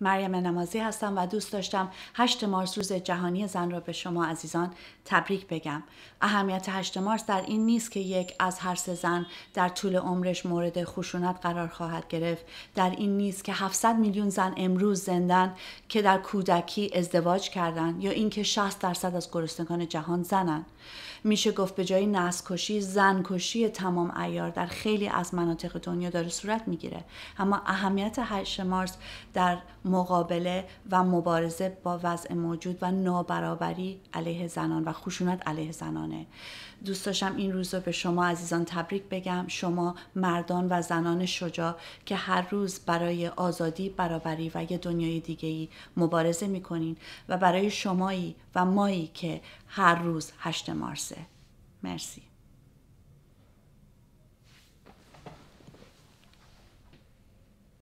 مریم نمازی هستم و دوست داشتم 8 مارس روز جهانی زن را به شما عزیزان تبریک بگم. اهمیت 8 مارس در این نیست که یک از هر سه زن در طول عمرش مورد خشونت قرار خواهد گرفت. در این نیست که 700 میلیون زن امروز زندن که در کودکی ازدواج کردند یا اینکه 60 درصد از گرسنگان جهان زنن. میشه گفت به جای نسکشی زنکشی تمام ایار در خیلی از مناطق دنیا داره صورت میگیره. اما اهمیت 8 مارس در مقابله و مبارزه با وضع موجود و نابرابری علیه زنان و خشونت علیه زنانه دوست داشتم این روز رو به شما عزیزان تبریک بگم شما مردان و زنان شجاع که هر روز برای آزادی برابری و یه دنیای دیگه ای مبارزه میکنین و برای شمایی و مایی که هر روز 8 مارسه مرسی